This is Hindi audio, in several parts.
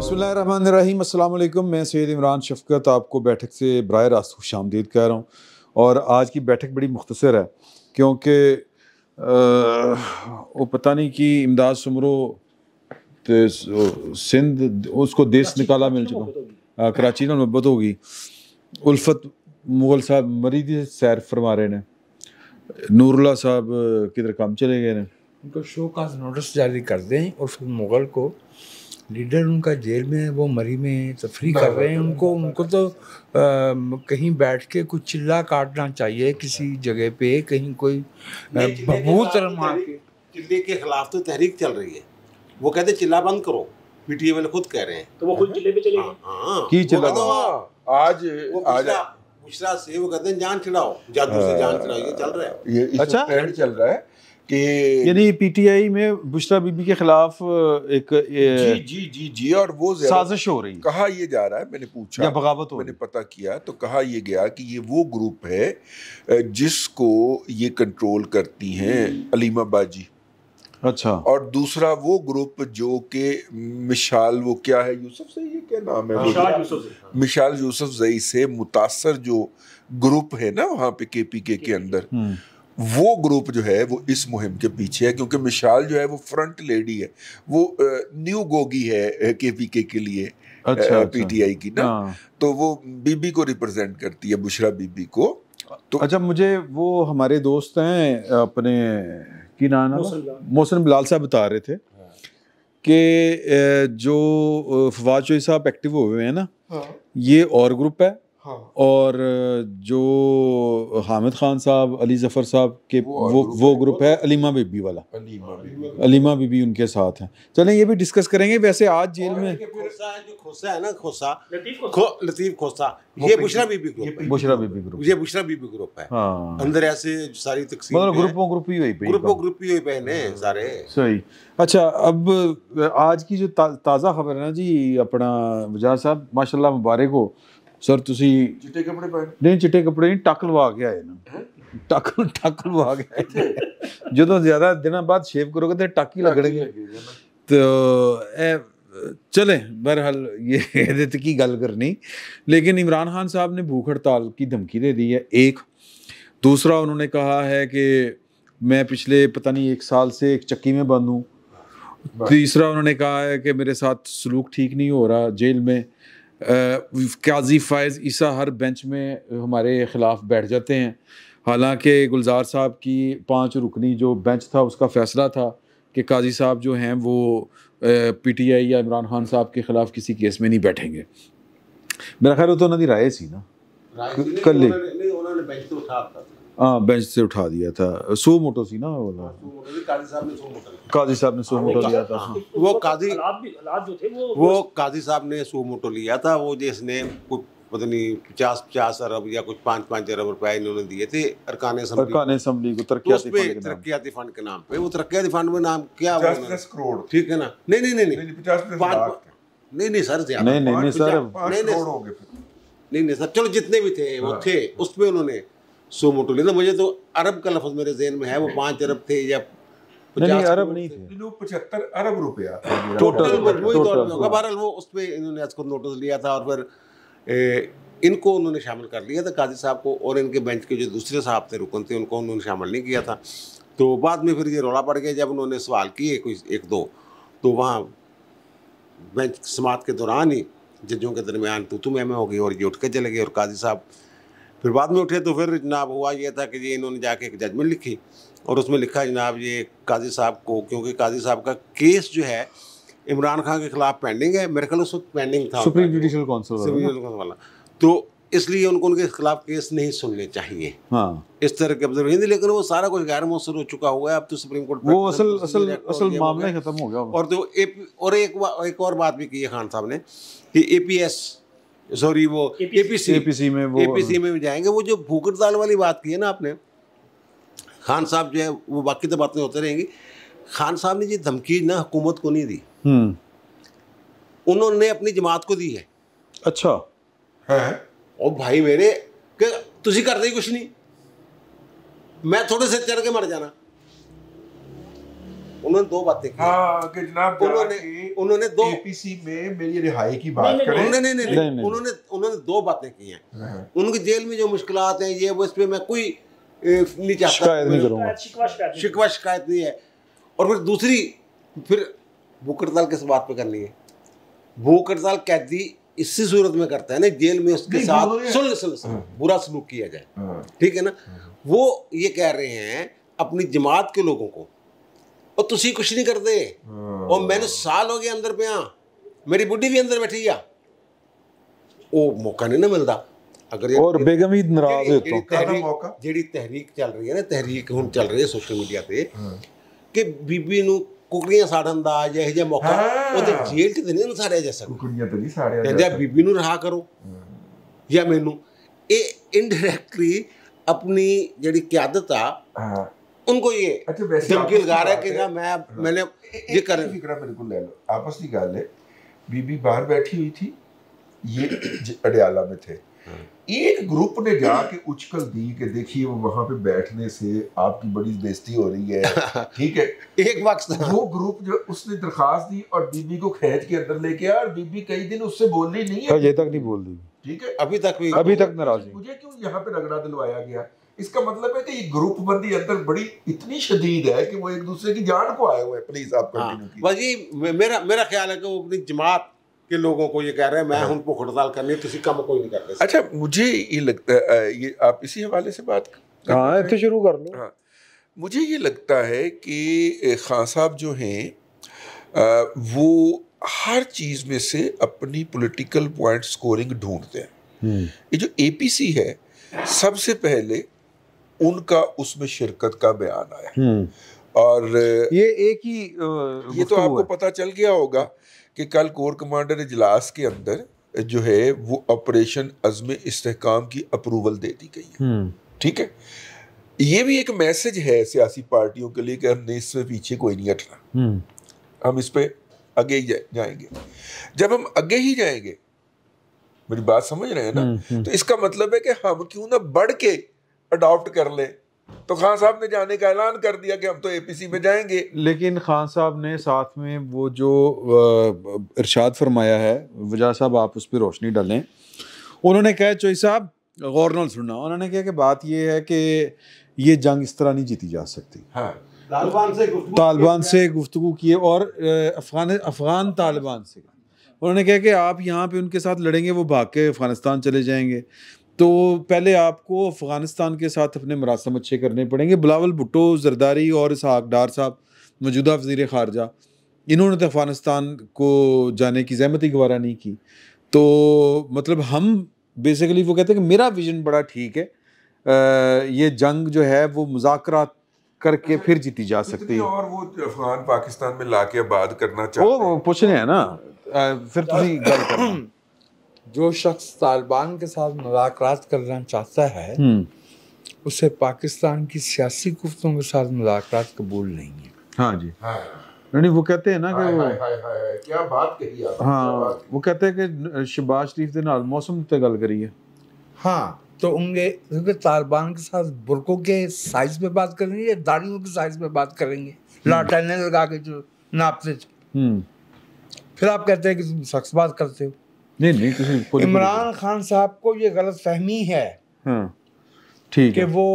बसमीम अल्लाम मैं सैद इमरान शफकत आपको बैठक से बर रास्त खुश आमदीद कह रहा हूँ और आज की बैठक बड़ी मुख्तर है क्योंकि वो पता नहीं कि इमदाद समरो सिंध उसको देश निकाला मिल चुका हाँ, कराची ना मुहब्बत होगी उल्फत मुगल साहब मरी सैर फरमा रहे हैं नूरला साहब किधर काम चले गए हैं उनको शो का नोटिस जारी कर दें और फिर मुगल को लीडर उनका जेल में है वो मरी में है तफरी तो कर रहे हैं उनको उनको तो आ, कहीं बैठ के कुछ चिल्ला काटना चाहिए किसी जगह पे कहीं कोई भभूत तो चिल्ले के खिलाफ तो तहरीक चल रही है वो कहते चिल्ला बंद करो पीटीए वाले खुद कह रहे हैं तो वो खुद चिल्ले पे चले गए हाँ, हाँ। चिल्ला हाँ। आज आज मुशरा से वो कहते हैं जान चढ़ाओ जादू से जान चढ़ाओ ये चल रहा है ये अच्छा चल रहा है कि यानी पीटीआई में बुशरा बीबी के खिलाफ एक ए, जी जी जी जी और वो साजिश हो रही कहा ये जा रहा है मैंने पूछा या बगावत हो मैंने पता किया तो कहा ये गया कि ये वो ग्रुप है जिसको ये कंट्रोल करती हैं अलीमा बाजी अच्छा और दूसरा वो ग्रुप जो के मिशाल वो क्या है यूसुफ से ये क्या नाम है मिशाल यूसुफ मिशाल यूसुफ जई से मुतासर जो ग्रुप है ना वहाँ पे के पी के अंदर हम्म। वो ग्रुप जो है वो इस मुहिम के पीछे है क्योंकि मिशाल जो है वो फ्रंट लेडी है वो न्यू गोगी है के पी के, के लिए अच्छा, अच्छा, पीटीआई की ना हाँ। तो वो बीबी को रिप्रेजेंट करती है बुशरा बीबी को तो अच्छा मुझे वो हमारे दोस्त हैं अपने की नाम मोहसन बिलाल साहब बता रहे थे हाँ। कि जो फवाद चोई साहब एक्टिव हुए हैं ना हाँ। ये और ग्रुप है हाँ। और जो हामिद खान साहब अली ज़फ़र साहब के वो वो, ग्रुप वो ग्रुप है अलीमा बीबी वाला अलीमा बीबी उनके साथ हैं चलें ये भी डिस्कस करेंगे वैसे आज जेल में खोसा है ना खोसा लतीफ़ खोसा ये बुशरा बीबी ग्रुप बुशरा बीबी ग्रुप ये बुशरा बीबी ग्रुप है हाँ। अंदर ऐसे सारी तकसीम मतलब ग्रुपों ग्रुप ही हुई ग्रुपों ग्रुप ही हुई पहने हाँ। सारे सही अच्छा अब आज की जो ताज़ा खबर है ना जी अपना वजह साहब माशाल्लाह मुबारक हो ਸਰ ਤੁਸੀਂ ਚਿੱਟੇ ਕੱਪੜੇ ਪਾਏ ਨਹੀਂ ਚਿੱਟੇ ਕੱਪੜੇ ਨਹੀਂ ਟੱਕ ਲਵਾ ਕੇ ਆਏ ਨਾ ਟੱਕ ਟੱਕ ਲਵਾ ਕੇ ਜਦੋਂ ਜ਼ਿਆਦਾ ਦਿਨਾਂ ਬਾਅਦ ਸ਼ੇਵ ਕਰੋਗੇ ਤੇ ਟੱਕ ਹੀ ਲੱਗਣਗੇ ਤੇ ਇਹ चले बहरहाल ये एहदत की गल करनी लेकिन इमरान खान साहब ने भूख हड़ताल की धमकी दे दी है एक दूसरा उन्होंने कहा है कि मैं पिछले पता नहीं एक साल से एक चक्की में बंद हूँ तीसरा उन्होंने कहा है कि मेरे साथ सलूक ठीक नहीं हो रहा जेल में काजी फ़ायज़ ईसा हर बेंच में हमारे ख़िलाफ़ बैठ जाते हैं हालांकि गुलजार साहब की पांच रुकनी जो बेंच था उसका फ़ैसला था कि काजी साहब जो हैं वो पीटीआई uh, या इमरान खान साहब के ख़िलाफ़ किसी केस में नहीं बैठेंगे मेरा ख्याल तो उन्होंने राय सी ना कल हाँ बेंच से उठा दिया था सो मोटो सी ना हाँ, वो काजी साहब ने सो मोटो लिया था वो काजी वो काजी साहब ने सो मोटो लिया था वो जिसने पता नहीं पचास पचास अरब या कुछ पाँच पाँच अरब रुपए इन्होंने दिए थे अरकाने अरकाने को तरक्याती तो फंड फंड के नाम पे वो तरक्या फंड में नाम क्या हुआ करोड़ ठीक है ना नहीं नहीं नहीं नहीं पचास नहीं नहीं सर नहीं नहीं सर नहीं नहीं सर चलो जितने भी थे वो हाँ। थे उसमें उन्होंने सो मोटो लेकिन तो मुझे तो अरब का लफ्ज मेरे जहन में है वो पाँच अरब थे या नहीं अरब नहीं थे पचहत्तर टोटल लिया था और फिर इनको शामिल कर लिया था काजी साहब को और इनके बेंच के जो दूसरे साहब थे रुकन थे उनको उन्होंने शामिल नहीं किया था तो बाद में फिर ये रोला पड़ गया जब उन्होंने सवाल किए कोई एक दो तो वहाँ बेंच समात के दौरान ही जजों के दरमियान तू में हो गई और ये उठ के चले गए और काजी साहब फिर बाद में उठे तो फिर जनाब हुआ ये था कि जी इन्होंने जाके एक जजमेंट लिखी और उसमें लिखा जनाब ये काजी साहब को क्योंकि काजी साहब का केस जो है इमरान खान के खिलाफ पेंडिंग है मेरे ख्याल उस वक्त पेंडिंग था सुप्रीम जुडिशल काउंसिल वाला तो इसलिए उनको उनके खिलाफ केस नहीं सुनने चाहिए हाँ। इस तरह के ऑब्जर्वेशन लेकिन वो सारा कुछ गैर मौसर हो चुका हुआ है अब तो सुप्रीम कोर्ट वो असल असल असल मामला खत्म हो गया और तो एक और एक और बात भी की है खान साहब ने कि एपीएस पी सॉरी वो एपीसी एपीसी में वो एपीसी में जाएंगे वो जो भूकट दाल वाली बात की है ना आपने खान साहब जो है वो बाकी तो बातें होते रहेंगी खान साहब ने जी धमकी ना हुकूमत को नहीं दी हम्म। उन्होंने अपनी जमात को दी है अच्छा है हाँ। और भाई मेरे कर तुझे कुछ नहीं मैं थोड़े से चढ़ के मर जाना उन्होंने दो बातें की हाँ, जनाब उन्होंने उन्होंने दो एपीसी में मेरी रिहाई की बात करें नहीं नहीं नहीं उन्होंने उन्होंने दो बातें की हैं हाँ, हाँ। उनकी जेल में जो मुश्किल हैं ये वो इस पर मैं कोई नहीं चाहता शिकवा शिकायत नहीं है और फिर दूसरी फिर भूख हड़ताल किस बात पे करनी है भूख हड़ताल कैदी इसी सूरत में करता है ना जेल में उसके साथ सुन सुन हाँ। बुरा सलूक किया जाए ठीक है ना वो ये कह रहे हैं अपनी जमात के लोगों को ਉਹ ਤੁਸੀਂ ਕੁਝ ਨਹੀਂ ਕਰਦੇ ਉਹ ਮੈਨੂੰ ਸਾਲ ਹੋ ਗਏ ਅੰਦਰ ਪਿਆ ਮੇਰੀ ਬੁੱਢੀ ਵੀ ਅੰਦਰ ਬੈਠੀ ਆ ਉਹ ਮੌਕਾ ਨਹੀਂ ਨਾ ਮਿਲਦਾ ਅਗਰ ਔਰ ਬੇਗਮ ਵੀ ਨਾਰਾਜ਼ ਹੋ ਤੋ ਕਾਹਦਾ ਮੌਕਾ ਜਿਹੜੀ ਤਹਿਰੀਕ ਚੱਲ ਰਹੀ ਹੈ ਨਾ ਤਹਿਰੀਕ ਹੁਣ ਚੱਲ ਰਹੀ ਹੈ ਸੋਸ਼ਲ ਮੀਡੀਆ ਤੇ ਕਿ ਬੀਬੀ ਨੂੰ ਕੁਕੜੀਆਂ ਸਾੜਨ ਦਾ ਜਾਂ ਇਹ ਜਿਹਾ ਮੌਕਾ ਉਹਦੇ ਜੇਲ੍ਹ ਤੇ ਨਹੀਂ ਸਾੜਿਆ ਜਾ ਸਕਦਾ ਕੁਕੜੀਆਂ ਤੇ ਨਹੀਂ ਸਾੜਿਆ ਜਾ ਸਕਦਾ ਬੀਬੀ ਨੂੰ ਰਹਾ ਕਰੋ ਜਾਂ ਮੈਨੂੰ ਇਹ ਇਨਡਾਇਰੈਕਟਲੀ ਆਪਣੀ ਜਿਹੜੀ ਕਿਆਦਤ ਆ उनको ये अच्छा वैसे रहा कि ना मैं हाँ। मैंने ये कर फिक्रा बिल्कुल ले लो आपस की गाल है बीबी बाहर बैठी हुई थी ये अडयाला में थे हाँ। एक ग्रुप ने जाके उछकल दी कि देखिए वो वहां पे बैठने से आपकी बड़ी बेइज्जती हो रही है ठीक है एक वक्त वो ग्रुप जो उसने दरखास्त दी और बीबी को खेच के अंदर लेके आया और बीबी कई दिन उससे बोल रही नहीं है अभी तक नहीं बोल रही ठीक है अभी तक भी अभी तक नाराज है मुझे क्यों यहाँ पे रगड़ा दिलवाया गया इसका मतलब है कि ये ग्रुप बंदी अंदर बड़ी इतनी शदीद है कि वो एक दूसरे की जान को आए हुए हैं प्लीज आप हाँ, जी मेरा मेरा ख्याल है कि वो अपनी जमात के लोगों को ये कह रहे हैं मैं हाँ। उनको हड़ताल करनी है किसी काम कोई नहीं कर रहे अच्छा मुझे ये लगता है ये आप इसी हवाले से बात हाँ तो शुरू कर लो हाँ मुझे ये लगता है कि खान साहब जो हैं वो हर चीज़ में से अपनी पॉलिटिकल पॉइंट स्कोरिंग ढूंढते हैं हम्म। ये जो एपीसी है सबसे पहले उनका उसमें शिरकत का बयान आया हम्म। और ये एक ही ये तो आपको पता चल गया होगा कि कल कोर कमांडर इजलास के अंदर जो है वो ऑपरेशन अजम इसकाम की अप्रूवल दे दी गई है हम्म। ठीक है ये भी एक मैसेज है सियासी पार्टियों के लिए कि हमने इसमें पीछे कोई नहीं हटना हम्म। हम इस पर आगे ही जाएंगे जब हम आगे ही जाएंगे मेरी बात समझ रहे हैं ना तो इसका मतलब है कि हम क्यों ना बढ़ के अडॉप्ट कर ले तो खान साहब ने जाने का ऐलान कर दिया कि हम तो एपीसी में जाएंगे लेकिन खान साहब ने साथ में वो जो इरशाद फरमाया है वजह साहब आप उस पर रोशनी डालें उन्होंने कहा चोई साहब गौर नाल सुनना उन्होंने कहा कि बात यह है कि ये जंग इस तरह नहीं जीती जा सकती हाँ तालिबान से गुफ्तु किए और अफगान अफगान तालिबान से उन्होंने कहा कि आप यहाँ पे उनके साथ लड़ेंगे वो भाग के अफ़गानिस्तान चले जाएंगे तो पहले आपको अफ़गानिस्तान के साथ अपने मरासम अच्छे करने पड़ेंगे बिलावल भुट्टो जरदारी और इसहाक डार साहब मौजूदा वजीर खारजा इन्होंने तो अफ़गानिस्तान को जाने की जहमत ही गवारा नहीं की तो मतलब हम बेसिकली वो कहते हैं कि मेरा विज़न बड़ा ठीक है आ, ये जंग जो है वो मुजाकर करके फिर जीती जा सकती है और वो अफगान पाकिस्तान में लाके आबाद करना चाहिए वो पूछने हैं ना आ, फिर तो तुम गल करना जो शख्स तालिबान के साथ मुलाकात करना चाहता है हम्म। उसे पाकिस्तान की सियासी गुफ्तों के साथ मुलाकात कबूल नहीं है हाँ जी हाँ। नहीं वो कहते हैं ना कि वो क्या बात कही हाँ वो कहते हैं कि शहबाज शरीफ के मौसम ते गल करिए हाँ तो उनके क्योंकि तालिबान के साथ बुरकों के साइज पे बात करेंगे या दाड़ियों के साइज पे बात करेंगे हम्म। लाटा लगा के जो नापते थे हम्म। फिर आप कहते हैं कि तुम शख्स बात करते हो नहीं नहीं किसी इमरान खान साहब को ये गलत फहमी है हाँ, ठीक कि वो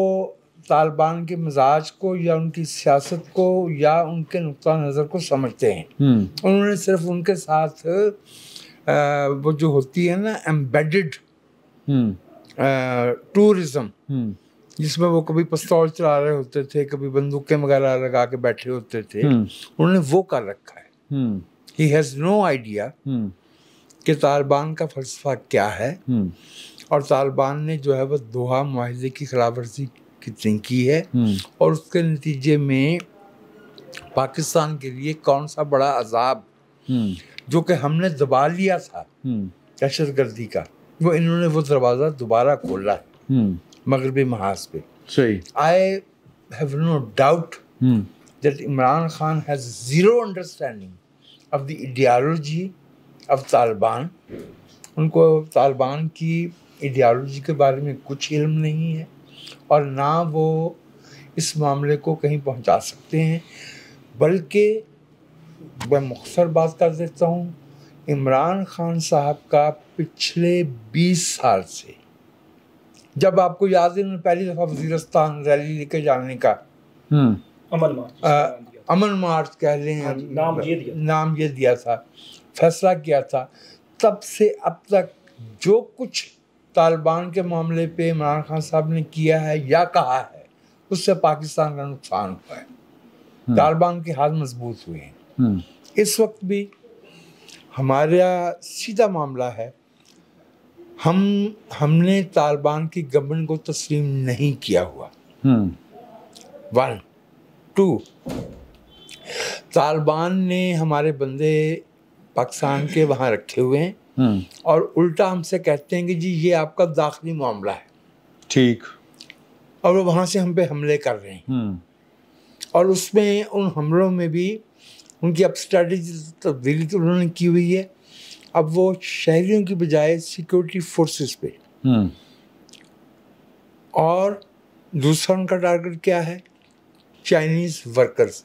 तालिबान के मिजाज को या उनकी सियासत को या उनके नुकता नज़र को समझते हैं हम्म। उन्होंने सिर्फ उनके साथ आ, वो जो होती है ना एम्बेडेड टूरिज्म हम्म। जिसमें वो कभी पिस्तौल चला रहे होते थे कभी बंदूकें वगैरह लगा के बैठे होते थे हम्म। उन्होंने वो कर रखा है ही हैज़ नो आइडिया कि तालिबान का फलसफा क्या है हम्म। और तालिबान ने जो है वह दोहा माहे की खिलाफ वर्जी कितनी की है हम्म। और उसके नतीजे में पाकिस्तान के लिए कौन सा बड़ा अजाब हम्म। जो कि हमने दबा लिया था दहशत गर्दी का वो इन्होंने वो दरवाज़ा दोबारा खोला मगरबी महाज पे I have no doubt that Imran Khan has zero understanding of the ideology अब तालिबान उनको तालिबान की आइडियालॉजी के बारे में कुछ इल्म नहीं है और ना वो इस मामले को कहीं पहुंचा सकते हैं बल्कि मैं मुख्तर बात कर देता हूँ इमरान खान साहब का पिछले 20 साल से जब आपको याद है उन्होंने पहली दफ़ा वजीरस्तान रैली लेके जाने का हम्म। अमन मार्च अमन मार्च कह लें हाँ नाम ये दिया नाम ये दिया था फैसला किया था तब से अब तक जो कुछ तालिबान के मामले पे इमरान खान साहब ने किया है या कहा है उससे पाकिस्तान का नुकसान हुआ है हम्म। तालिबान के हाथ मजबूत हुए हैं हम्म। इस वक्त भी हमारा सीधा मामला है हम हमने तालिबान की गवर्नमेंट को तस्लीम नहीं किया हुआ वन हम्म। टू तालिबान ने हमारे बंदे पाकिस्तान के वहाँ रखे हुए हैं हम्म। और उल्टा हमसे कहते हैं कि जी ये आपका दाखिली मामला है ठीक और वो वहाँ से हम पे हमले कर रहे हैं हम्म। और उसमें उन हमलों में भी उनकी अब स्ट्रेटजी तब्दीली तो उन्होंने की हुई है अब वो शहरियों की बजाय सिक्योरिटी फोर्सेस पे हम्म। और दूसरा उनका टारगेट क्या है चाइनीज वर्कर्स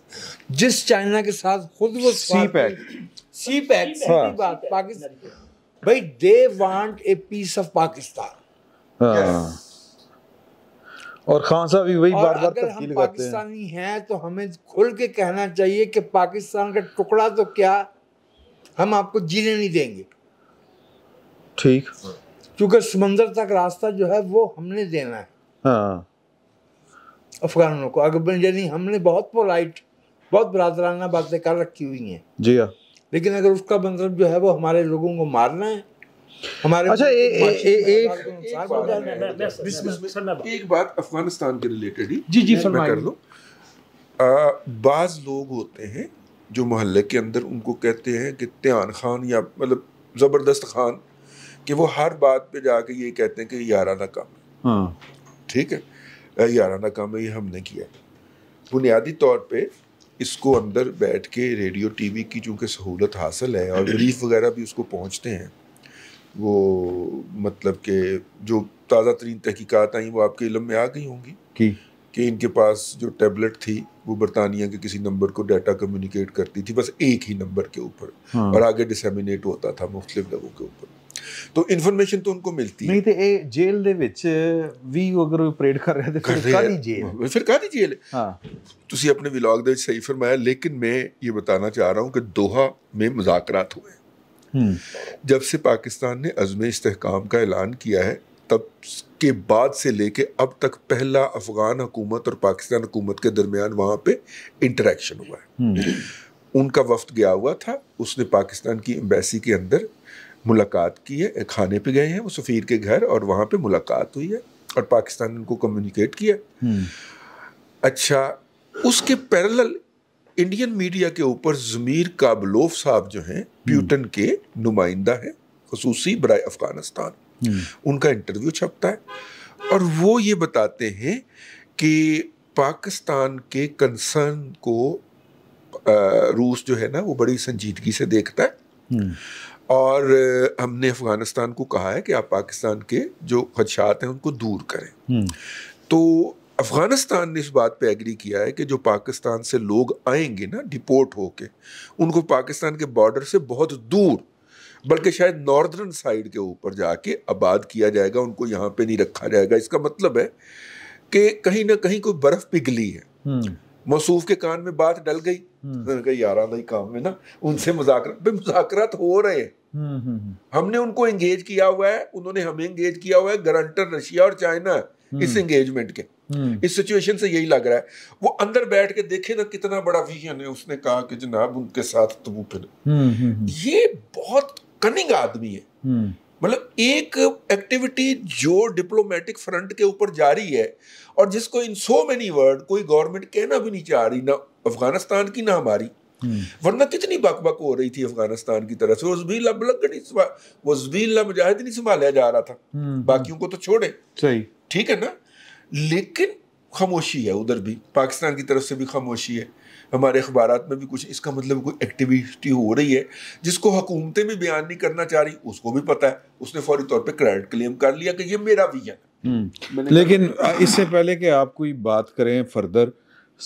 जिस चाइना के साथ खुद वो सी पैक सी पैक सीधी बात पाकिस्तान भाई they want a piece of Pakistan और खान साहब भी वही बार बार तब्दील करते हैं पाकिस्तानी हैं तो हमें खुल के कहना चाहिए कि पाकिस्तान का टुकड़ा तो क्या हम आपको जीने नहीं देंगे ठीक क्योंकि समंदर तक रास्ता जो है वो हमने देना है हाँ। अफगानों को अगर यानी हमने बहुत पोलाइट बहुत बरादराना बातें कर रखी हुई हैं जी हाँ लेकिन अगर उसका मतलब जो है वो हमारे लोगों को मारना है हमारे अच्छा ए, ए, ए, एक एक बात अफगानिस्तान के रिलेटेड ही जी जी कर लो बाज लोग होते हैं जो मोहल्ले के अंदर उनको कहते हैं कि त्यान खान या मतलब ज़बरदस्त खान कि वो हर बात पे जाके ये कहते हैं कि याराना काम हाँ। ठीक है याराना काम ये हमने किया बुनियादी तौर पे इसको अंदर बैठ के रेडियो टीवी की चूँकि सहूलत हासिल है और रिलीफ वगैरह भी उसको पहुँचते हैं वो मतलब के जो ताज़ा तरीन तहकीकत आई वो आपके इलम में आ गई होंगी कि इनके पास जो टैबलेट थी वो बरतानिया के किसी नंबर को डाटा कम्युनिकेट करती थी बस एक ही नंबर के ऊपर हाँ। और आगे डिसमिनेट होता था मुख्तलिफ लोगों के ऊपर ਤੋ ਇਨਫੋਰਮੇਸ਼ਨ ਤੋਂ ਉਨਕੋ ਮਿਲਤੀ ਨਹੀਂ ਤੇ ਇਹ ਜੇਲ੍ਹ ਦੇ ਵਿੱਚ ਵੀ ਅਗਰ ਪ੍ਰੇਡ ਕਰ ਰਹੇ ਤੇ ਫਿਰ जेल तो फिर कहाँ दी जेल हाँ ਤੁਸੀਂ ਆਪਣੇ ਵਲੌਗ ਦੇ ਵਿੱਚ ਸਹੀ ਫਰਮਾਇਆ ਲੇਕਿਨ ਮੈਂ ਇਹ ਬਤਾਨਾ ਚਾਹ ਰਹਾ ਹੂੰ ਕਿ दोहा में मुजाकरात हुए हम्म। जब से पाकिस्तान ने अजम इसकाम का ऐलान किया है तब के बाद से लेके अब तक पहला अफगान हुकूमत और पाकिस्तान हुकूमत के दरमियान वहाँ पे इंटरेक्शन हुआ है हम्म। उनका वफ्त गया हुआ था उसने पाकिस्तान की एम्बेसी के अंदर मुलाकात की है खाने पे गए हैं वो सफ़ीर के घर और वहाँ पे मुलाकात हुई है और पाकिस्तान ने उनको कम्युनिकेट किया हम्म। अच्छा उसके पैरेलल इंडियन मीडिया के ऊपर जमीर काबलोफ साहब जो हैं प्यूटन हम्म। के नुमाइंदा हैं खसूसी बरए अफ़गानिस्तान हम्म। उनका इंटरव्यू छपता है और वो ये बताते हैं कि पाकिस्तान के कंसर्न को आ, रूस जो है ना वो बड़ी संजीदगी से देखता है और हमने अफ़गानिस्तान को कहा है कि आप पाकिस्तान के जो खदशात हैं उनको दूर करें हम्म। तो अफ़गानिस्तान ने इस बात पे एग्री किया है कि जो पाकिस्तान से लोग आएंगे ना डिपोर्ट होके उनको पाकिस्तान के बॉर्डर से बहुत दूर बल्कि शायद नॉर्दर्न साइड के ऊपर जाके आबाद किया जाएगा उनको यहाँ पे नहीं रखा जाएगा इसका मतलब है कि कहीं ना कहीं कोई बर्फ़ पिघली है मसूफ हम्म। के कान में बात डल गई हम्म। यार काम में ना उनसे मुजाकर मुजाकर हो रहे हैं हम्म, हम्म, हम्म। हमने उनको एंगेज किया हुआ है उन्होंने हमें एंगेज किया हुआ है गारंटर रशिया और चाइना इस एंगेजमेंट के इस सिचुएशन से यही लग रहा है वो अंदर बैठ के देखे ना कितना बड़ा विजन है उसने कहा कि जनाब उनके साथ तबूफिन ये बहुत कनिंग आदमी है मतलब एक एक्टिविटी जो डिप्लोमेटिक फ्रंट के ऊपर जारी है और जिसको इन सो मेनी वर्ड कोई गवर्नमेंट कहना भी नहीं चाह रही ना अफगानिस्तान की ना हमारी वरना कितनी बक हो रही थी अफगानिस्तान की तरफ से वजबील वजबील मुजाहिद नहीं संभाला जा रहा था हम्म, हम्म। बाकियों को तो छोड़े सही ठीक है ना लेकिन खामोशी है उधर भी पाकिस्तान की तरफ से भी खामोशी है हमारे अखबार में भी कुछ इसका मतलब कोई एक्टिविटी हो रही है जिसको हुकूमतें भी बयान नहीं करना चाह रही उसको भी पता है उसने फौरी तौर पर क्रेडिट क्लेम कर लिया कि ये मेरा भी है हम्म। लेकिन इससे पहले कि आप कोई बात करें फर्दर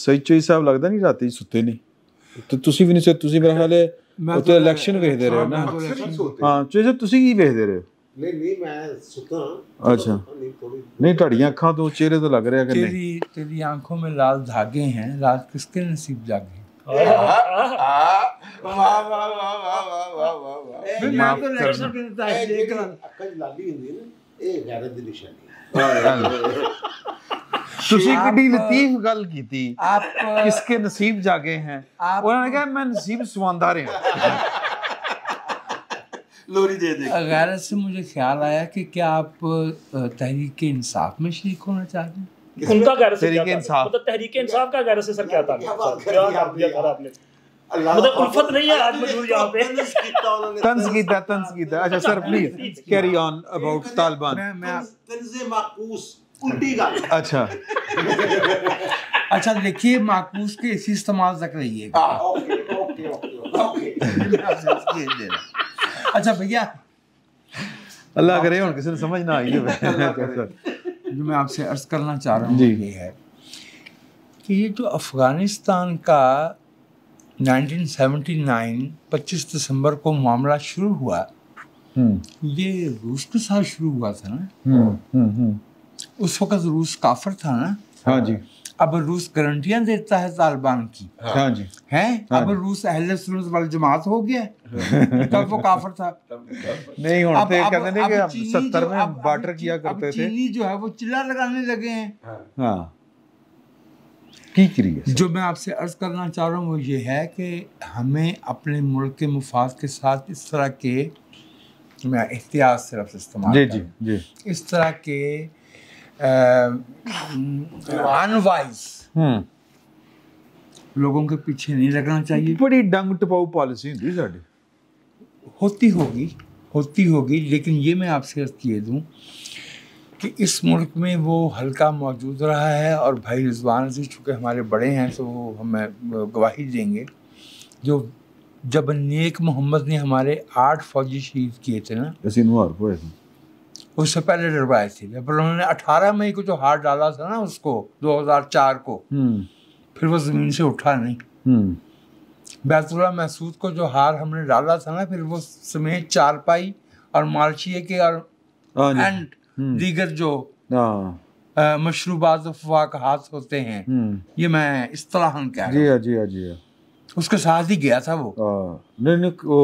सही चोई साहब लगता नहीं रात सुते नहीं ਤੇ ਤੁਸੀਂ ਵੀ ਨਹੀਂ ਸਰ ਤੁਸੀਂ ਮੇਰਾ ਹਾਲੇ ਉੱਤੇ ਇਲੈਕਸ਼ਨ ਵੇਖਦੇ ਰਹੇ ਹੋ ਨਾ ਹਾਂ ਚੇ ਤੁਸੀਂ ਕੀ ਵੇਖਦੇ ਰਹੇ ਨਹੀਂ ਨਹੀਂ ਮੈਂ ਸੁਤਾ अच्छा नहीं ਤੁਹਾਡੀ ਅੱਖਾਂ ਤੋਂ ਚਿਹਰੇ ਤੋਂ ਲੱਗ ਰਿਹਾ ਕਿ नहीं तेरी तेरी आंखों में लाल धागे हैं लाल किसके नसीब जागे ਮਾਫ ਕਰਨਾ ਇਹ ਲਾਲੀ ਹੁੰਦੀ ਨਾ ਇਹ ਗੈਰਤ ਦੀ ਨਿਸ਼ਾਨੀ ਤੁਸੀਂ ਕਿੱਡੀ ਲਤੀਫ ਗੱਲ ਕੀਤੀ ਆਪ ਕਿਸਕੇ ਨਸੀਬ ਜਾਗੇ ਹੈ ਉਹਨਾਂ ਨੇ ਕਿਹਾ मैं नसीब ਸੁਆਂਦਾ ਰਿਹਾ लोरी दे दे गैरत से मुझे ख्याल आया कि क्या आप तहरीक इंसाफ में शरीक होना चाहते हैं उनका गैरत से तहरीक इंसाफ मतलब तहरीक इंसाफ का गैरत से सर क्या था क्या आपने मतलब उल्फत नहीं है आज यहाँ पे तंज तंज अच्छा sir please carry on Taliban तंज माकूस उल्टी अच्छा अच्छा देखिए माकूस के इसी इस्तेमाल तक हाँ, अच्छा भैया अल्लाह करे और किसी ने समझ ना आई अच्छा, अच्छा। जो मैं आपसे अर्ज करना चाह रहा हूँ ये है कि ये जो अफगानिस्तान का 1979 25 दिसंबर को मामला शुरू हुआ हम्म। ये रूस के साथ शुरू हुआ था ना हम्म, हम्म, उस वक्त रूस काफर था ना हाँ जी अब रूस गारंटियां देता है तालिबान की हाँ, हाँ जी हैं हाँ अब रूस अहल सुन्नत वाली जमात हो गया तब वो काफर था नहीं होना तो कहते थे कि 70 में बाटर किया करते थे चीनी जो है वो चिल्ला लगाने लगे हैं हाँ, हाँ। की क्रिया जो मैं आपसे अर्ज करना चाह रहा हूँ वो ये है कि हमें अपने मुल्क के मुफाद के साथ इस तरह के मैं एहतियात सिर्फ इस्तेमाल जी जी जी इस तरह के अनवाइज हम्म। लोगों के पीछे नहीं लगना चाहिए बड़ी डंग टपाऊ पॉलिसी होती होती होगी होती होगी लेकिन ये मैं आपसे अर्ज किए दूँ कि इस मुल्क में वो हल्का मौजूद रहा है और भाई रिजवान जी चूँकि हमारे बड़े हैं तो वो हमें गवाही देंगे जो जब नेक मोहम्मद ने हमारे आठ फौजी शहीद किए थे ना उससे पहले डरवाए थे पर उन्होंने अठारह मई को जो हार डाला था ना उसको 2004 को हम्म। फिर वो ज़मीन से उठा नहीं हम्म। बैतुल्ला महसूद को जो हार हमने डाला था ना फिर वो समेत चारपाई और मार्चिए के और एंड हाँ हम्म। दीगर जो हाँ। मशरूबात अफवाह का हाथ होते हैं हम्म। ये मैं इस्तलाहन कह जी हाँ जी हाँ जी हाँ उसके साथ ही गया था वो हाँ। नहीं नहीं वो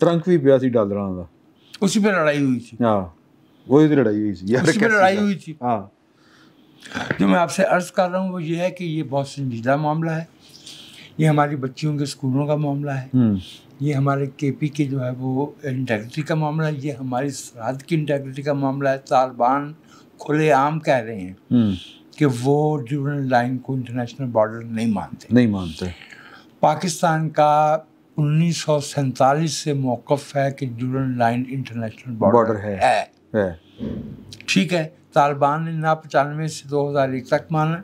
ट्रंक भी पिया थी डालर का उसी पे लड़ाई हुई थी हाँ, वही लड़ाई हुई थी यार उसी पे लड़ाई हुई थी जो मैं आपसे अर्ज कर रहा हूँ वो ये है कि ये बहुत संजीदा मामला है ये हमारी बच्चियों के स्कूलों का मामला है हम्म। ये हमारे के पी के जो है वो इंटेग्रिटी का मामला है ये हमारी सरहद की इंटेग्रिटी का मामला है तालिबान खुलेआम कह रहे हैं हम्म। कि वो जूरल लाइन को इंटरनेशनल बॉर्डर नहीं मानते नहीं मानते पाकिस्तान का उन्नीस से मौकफ है कि जूरल लाइन इंटरनेशनल बॉर्डर है, है।, है। ठीक है तालिबान ने ना पचानवे से 2001 तक माना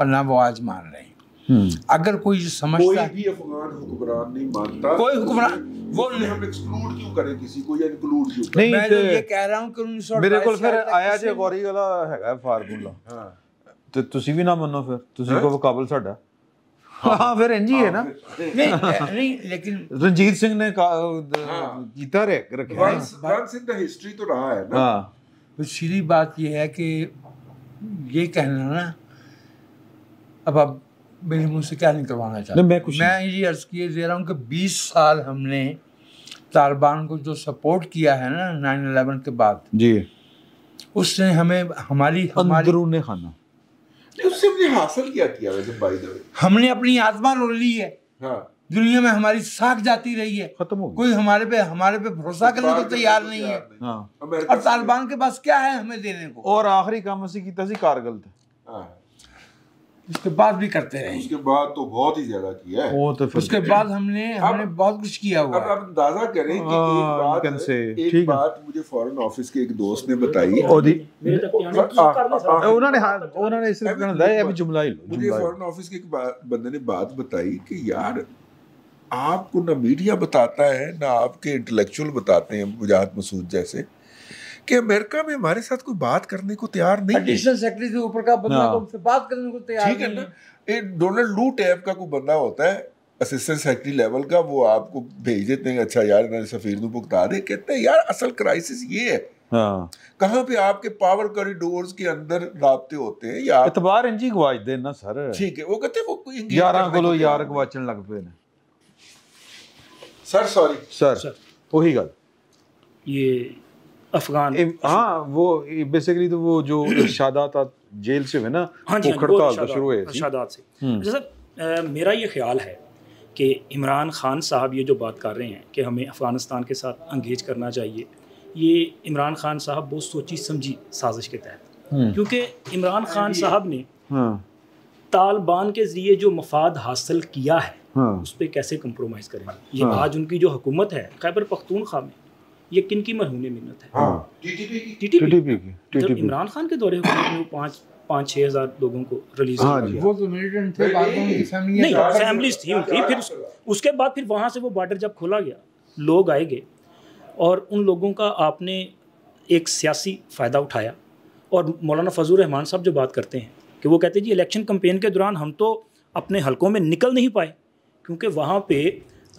और ना वो आज मान रहे हैं हम्म। अगर कोई समझता कोई भी अफगान हुक्मरान नहीं मानता कोई हुक्मरान वो नहीं हम एक्सक्लूड क्यों करें किसी को या इंक्लूड क्यों करें मैं तो ये कह रहा हूं कि 1928 ਮੇਰੇ ਕੋਲ ਫਿਰ ਆਇਆ ਜੇ ਗੌਰੀ ਵਾਲਾ ਹੈਗਾ ਫਾਰਮੂਲਾ ਹਾਂ ਤੇ ਤੁਸੀਂ ਵੀ ਨਾ ਮੰਨੋ ਫਿਰ ਤੁਸੀਂ ਕਹੋ ਕਾਬਲ ਸਾਡਾ हाँ फिर एनजी है ना हाँ, नहीं नहीं लेकिन रंजीत सिंह ने जीता हाँ। रे रखे सिंह का हिस्ट्री तो रहा है ना हाँ सीधी बात ये है कि ये कहना ना अब अब मेरे मुँह से क्या निकलवाना करवाना चाहता मैं कुछ मैं ये अर्ज़ किए दे रहा हूँ कि बीस साल हमने तालिबान को जो सपोर्ट किया है ना नाइन अलेवन के बाद जी उसने हमें हमारी हमारी खाना उससे हमने हासिल किया किया हमने अपनी आत्मा रो ली है हाँ। दुनिया में हमारी साख जाती रही है खत्म हो कोई हमारे पे हमारे पे भरोसा तो करने को तैयार तो नहीं है हाँ। और तालिबान के पास क्या है हमें देने को और आखिरी काम उसी की तरह कारगल था उसके बाद भी करते रहे उसके बाद तो बहुत ही ज्यादा किया है वो तो फिर उसके बाद हमने अब, हमने बहुत कुछ किया हुआ अब आप अंदाजा करें कि आ, हाँ, एक बात से, एक बात मुझे फॉरेन ऑफिस के एक दोस्त ने बताई हाँ, हाँ, उन्होंने उन्होंने सिर्फ जुमला ही मुझे फॉरेन ऑफिस के एक बंदे ने बात बताई कि यार आपको ना मीडिया बताता है ना आपके इंटेलेक्चुअल बताते हैं मुजाहत मसूद जैसे कि अमेरिका में हमारे साथ कोई बात करने को तैयार नहीं एडिशनल सेक्रेटरी के ऊपर का बंदा हाँ। तो उनसे बात करने को तैयार नहीं ठीक है ना एक डोनाल्ड लू टैप का कोई बंदा होता है असिस्टेंट सेक्रेटरी लेवल का वो आपको भेज देते हैं अच्छा यार इन्होंने सफ़ीर को भुगता दे कहते हैं यार असल क्राइसिस ये है हाँ। कहाँ पे आपके पावर कॉरिडोर के अंदर रबते होते हैं या इतबार इंजी गवाच दे सर ठीक है वो कहते हैं वो यार कोलो यार गवाचन लग पे ने सर सॉरी सर, सर। वही गल ये अफगान हाँ वो बेसिकली तो वो जो शादात जेल से है ना हाँ जी हड़ताल हाँ शुरू है शादात से हम्म। अच्छा सर मेरा ये ख्याल है कि इमरान खान साहब ये जो बात कर रहे हैं कि हमें अफ़गानिस्तान के साथ अंगेज करना चाहिए ये इमरान खान साहब बहुत सोची समझी साजिश के तहत हम्म। क्योंकि इमरान हाँ खान साहब ने हाँ। तालिबान के ज़रिए जो मफाद हासिल किया है उस पर कैसे कम्प्रोमाइज़ करेंगे ये आज उनकी जो हुकूमत है खैबर पख्तूनखा में ये किन की मरहूने मिन्नत है हाँ। जब इमरान खान के दौरे हुकूमत में पाँच पाँच छः हज़ार लोगों को रिलीज हाँ वो तो मिलिटेंट थे नहीं फैमिली थी उनकी फिर उसके बाद फिर वहाँ से वो बॉर्डर जब खोला गया लोग आए गए और उन लोगों का आपने एक सियासी फ़ायदा उठाया और मौलाना फजल रहमान साहब जो बात करते हैं कि वो कहते हैं जी इलेक्शन कम्पेन के दौरान हम तो अपने हलकों में निकल नहीं पाए क्योंकि वहाँ पे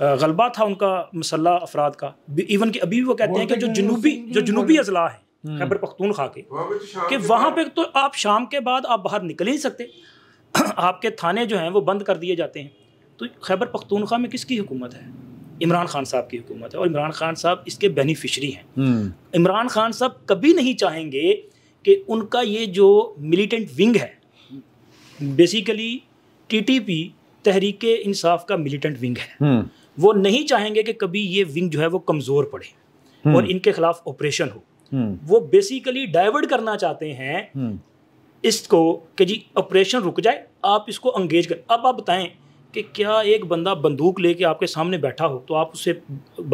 गलबा था उनका मसल अफराद का इवन कि अभी भी वो कहते हैं कि जो जनूबी जो जनूबी अजला है हम्म। खैबर पख्तून खा के तो कि वहाँ पर तो आप शाम के बाद आप बाहर निकल ही नहीं सकते आपके थाने जो हैं वो बंद कर दिए जाते हैं तो खैबर पख्तूनखा में किसकी हुकूमत है इमरान खान साहब की हुकूमत है और इमरान खान साहब इसके बेनिफिशरी हैं हम्म। इमरान खान साहब कभी नहीं चाहेंगे कि उनका ये जो मिलिटेंट विंग है basically T T P Tehreek Insaf का मिलीटेंट विंग है हम्म। वो नहीं चाहेंगे कि कभी ये विंग जो है वो कमज़ोर पड़े हम्म। और इनके खिलाफ ऑपरेशन हो हम्म। वो बेसिकली डाइवर्ट करना चाहते हैं हम्म। इसको कि जी ऑपरेशन रुक जाए आप इसको अंगेज कर अब आप बताएं कि क्या एक बंदा बंदूक लेके आपके सामने बैठा हो तो आप उससे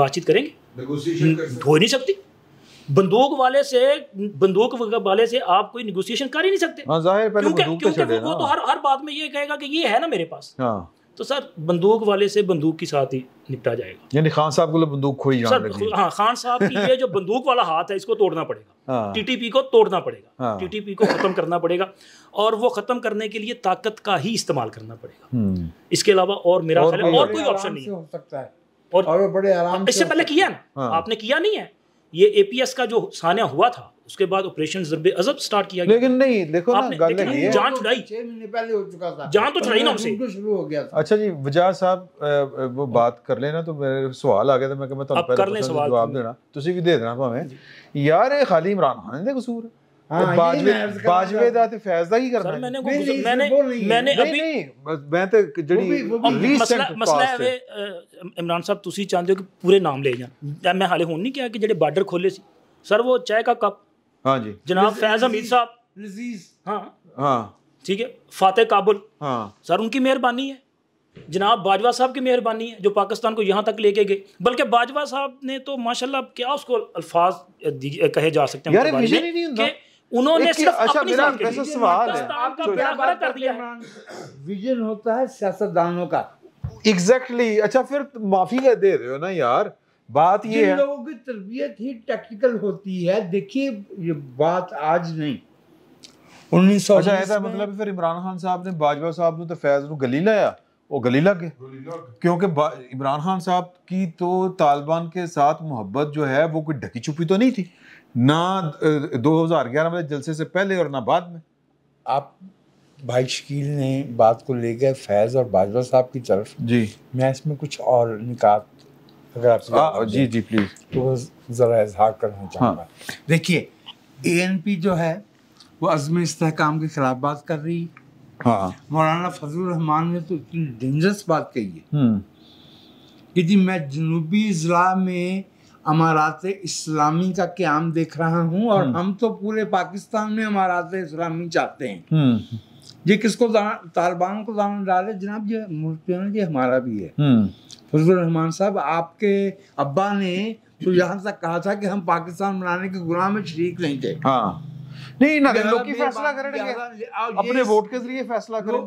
बातचीत करेंगे हो नहीं सकती बंदूक वाले से बंदूक वाले से आप कोई निगोशिएशन कर ही नहीं सकते हाँ, क्योंकि तो क्योंकि वो तो हर हर बात में ये कहेगा कि ये है ना मेरे पास हाँ। तो सर बंदूक वाले से बंदूक के साथ ही निपटा जाएगा यानी खान साहब को बंदूक खोई सर हाँ खान साहब की ये जो बंदूक वाला हाथ है इसको तोड़ना पड़ेगा हाँ। टीटीपी को तोड़ना पड़ेगा हाँ। टीटीपी को ख़त्म करना पड़ेगा और वो ख़त्म करने के लिए ताकत का ही इस्तेमाल करना पड़ेगा हम्म। इसके अलावा और मेरा और, और कोई ऑप्शन नहीं हो सकता है और बड़े आराम इससे पहले किया ना हाँ। आपने किया नहीं है ये एपीएस का जो सान्या हुआ था उसके बाद ऑपरेशन जरबे अजब स्टार्ट किया गया लेकिन नहीं देखो आपने, ना, लेकिन नहीं जान छुड़ाई तो छह महीने पहले हो चुका था जान तो छुड़ाई ना उसे शुरू हो गया था अच्छा जी वजह साहब वो बात कर लेना तो मेरे सवाल आ गया था मैं तुम पहले जवाब देना तुम भी दे देना भावे यार खाली इमरान खान ने कसूर इमरान साहब चाहते हो पूरे नाम ले जाए मैं हाले हूं नहीं क्या कि जो बार्डर खोले सर वो चाय का कप हाँ जी जनाब फैज हमीद साहब लजीज हाँ हाँ ठीक है फातह काबुल हाँ सर उनकी मेहरबानी है जनाब बाजवा साहब की मेहरबानी है जो पाकिस्तान को यहाँ तक लेके गए बल्कि बाजवा साहब ने तो माशाल्लाह क्या उसको अल्फाज कहे जा सकते हैं यार नहीं होता उन्होंने अच्छा, तो विजन होता है सियासतदानों का एग्जैक्टली अच्छा फिर माफी दे रहे हो ना यार बात ये है लोगों की तरबियत ही टेक्निकल होती है देखिए ये बात आज नहीं उन्नीस सौ अच्छा ऐसा मतलब फिर इमरान खान साहब ने बाजवा साहब ने तो फैज को गली लाया वो गली लग गए क्योंकि इमरान खान साहब की तो तालिबान के साथ मोहब्बत जो है वो कोई ढकी छुपी तो नहीं थी ना 2011 वाले जलसे से पहले और ना बाद में आप भाई शकील ने बात को लेकर फैज़ और बाजवा साहब की तरफ जी मैं इसमें कुछ और निकात अगर आप हाँ, जी जी प्लीज तो ज़रा इजहार करना चाहूँगा हाँ। देखिए ए एन पी जो है वो अज़म इसकाम के खिलाफ बात कर रही है हाँ। मौलाना फजल रहमान ने तो इतनी डेंजरस बात कही है हम्म। कि जी मैं जनूबी ज़िला में अमारात इस्लामी का क्याम देख रहा हूँ और हम्म। हम तो पूरे पाकिस्तान में अमारात इस्लामी चाहते हैं ये हम्म। किसको तालिबान को दाना डाले जनाब ये मुल्क ये हमारा भी है फजल रहमान साहब आपके अब्बा ने तो यहाँ तक कहा था कि हम पाकिस्तान बनाने के गुनाह में शरीक नहीं थे हाँ नहीं ना लोग की फैसला करेंगे अपने वोट के जरिए फैसला करो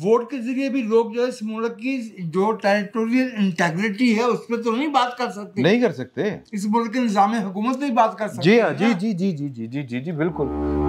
वोट के जरिए भी लोग जो है इस मुल्क की जो टेरिटोरियल इंटेग्रिटी है उस पर तो नहीं बात कर सकते नहीं कर सकते इस मुल्क के निज़ाम हुकूमत नहीं बात कर सकते हाँ, जी हाँ जी जी जी जी जी जी जी जी बिल्कुल